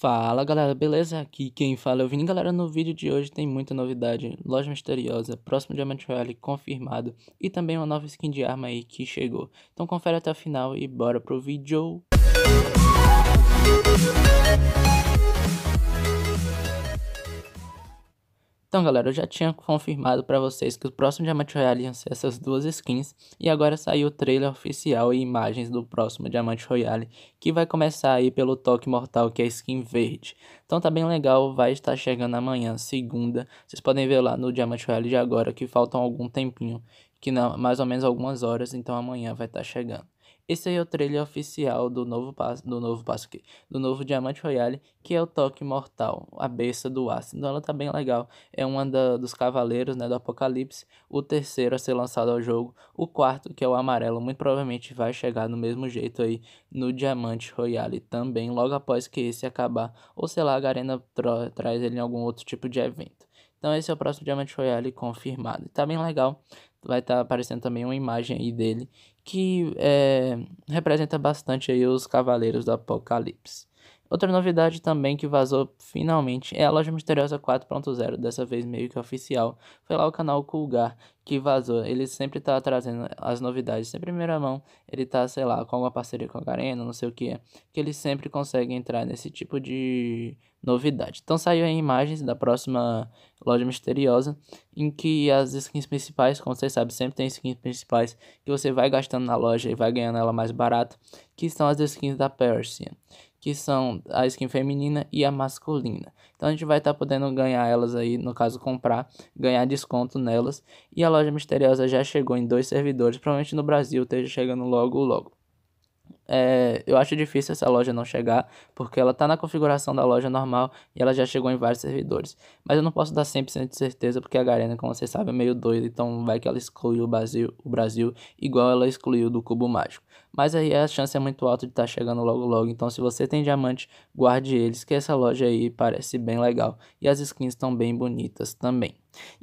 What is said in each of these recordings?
Fala galera, beleza? Aqui quem fala é o Vini. Galera, no vídeo de hoje tem muita novidade. Loja misteriosa, próximo Diamante Royale confirmado e também uma nova skin de arma aí que chegou. Então confere até o final e bora pro vídeo! Então, galera, eu já tinha confirmado para vocês que o próximo Diamante Royale ia ser essas duas skins, e agora saiu o trailer oficial e imagens do próximo Diamante Royale, que vai começar aí pelo Toque Mortal, que é a skin verde. Então tá bem legal, vai estar chegando amanhã, segunda. Vocês podem ver lá no Diamante Royale de agora que faltam algum tempinho, que não, mais ou menos algumas horas, então amanhã vai estar chegando. Esse aí é o trailer oficial do novo passo, do novo passo do novo Diamante Royale, que é o Toque Mortal, a besta do ácido. Então ela tá bem legal. É uma da, dos cavaleiros, né, do Apocalipse, o terceiro a ser lançado ao jogo, o quarto, que é o amarelo, muito provavelmente vai chegar no mesmo jeito aí no Diamante Royale também, logo após que esse acabar, ou sei lá, a Garena tra traz ele em algum outro tipo de evento. Então esse é o próximo Diamante Royale confirmado. E tá bem legal vai estar tá aparecendo também uma imagem aí dele que é, representa bastante aí os Cavaleiros do Apocalipse. Outra novidade também que vazou finalmente é a loja misteriosa 4.0, dessa vez meio que oficial. Foi lá o canal Kulgar que vazou. Ele sempre tá trazendo as novidades em primeira mão. Ele tá, sei lá, com alguma parceria com a Garena, não sei o que é. Que ele sempre consegue entrar nesse tipo de novidade. Então saiu aí imagens da próxima Loja Misteriosa, em que as skins principais, como vocês sabem, sempre tem skins principais que você vai gastando na loja e vai ganhando ela mais barato, que são as skins da Persia, que são a skin feminina e a masculina. Então a gente vai estar tá podendo ganhar elas aí, no caso comprar, ganhar desconto nelas. E a loja misteriosa já chegou em dois servidores, provavelmente no Brasil esteja chegando logo logo é, eu acho difícil essa loja não chegar, porque ela está na configuração da loja normal e ela já chegou em vários servidores. Mas eu não posso dar 100% de certeza, porque a Garena, como vocês sabem, é meio doida, então vai que ela exclui o Brasil, o Brasil igual ela excluiu do Cubo Mágico mas aí a chance é muito alta de estar tá chegando logo logo. Então, se você tem diamante, guarde eles, que essa loja aí parece bem legal. E as skins estão bem bonitas também.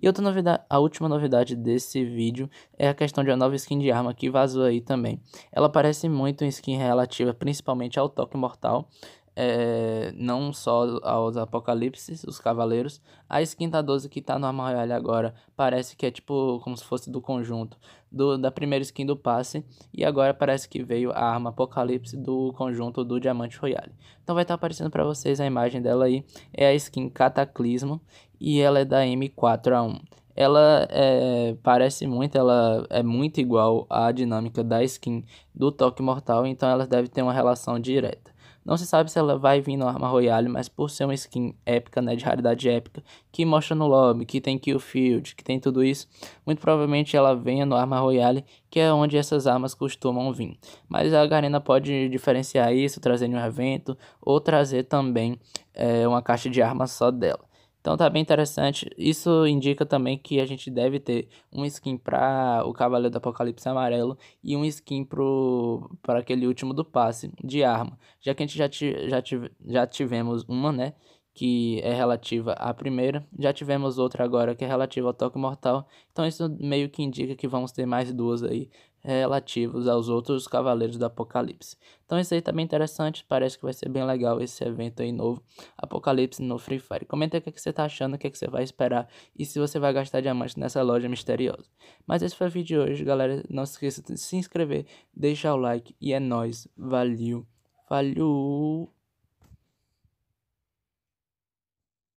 E outra novidade, a última novidade desse vídeo é a questão de uma nova skin de arma que vazou aí também. Ela parece muito uma skin relativa principalmente ao toque mortal, é, não só aos Apocalipses, os Cavaleiros. A skin da 12 que tá no Arma Royale agora parece que é tipo como se fosse do conjunto do, da primeira skin do passe. E agora parece que veio a arma Apocalipse do conjunto do Diamante Royale. Então vai estar tá aparecendo para vocês a imagem dela aí. É a skin Cataclismo e ela é da M4A1 ela é, parece muito, ela é muito igual à dinâmica da skin do Toque Mortal, então elas devem ter uma relação direta. Não se sabe se ela vai vir no Arma Royale, mas por ser uma skin épica, né, de raridade épica, que mostra no lobby, que tem kill field, que tem tudo isso, muito provavelmente ela venha no Arma Royale, que é onde essas armas costumam vir. Mas a Garena pode diferenciar isso, em um evento, ou trazer também é, uma caixa de armas só dela. Então tá bem interessante. Isso indica também que a gente deve ter um skin para o Cavaleiro do Apocalipse Amarelo e um skin para aquele último do passe de arma. Já que a gente já, ti, já, tive, já tivemos uma, né? que é relativa à primeira. Já tivemos outra agora que é relativa ao toque mortal. Então isso meio que indica que vamos ter mais duas aí relativos aos outros Cavaleiros do Apocalipse. Então isso aí tá bem interessante, parece que vai ser bem legal esse evento aí novo, Apocalipse no Free Fire. Comenta o que, é que você tá achando, o que, é que você vai esperar e se você vai gastar diamante nessa loja misteriosa. Mas esse foi o vídeo de hoje, galera. Não se esqueça de se inscrever, deixar o like e é nóis. Valeu, valeu!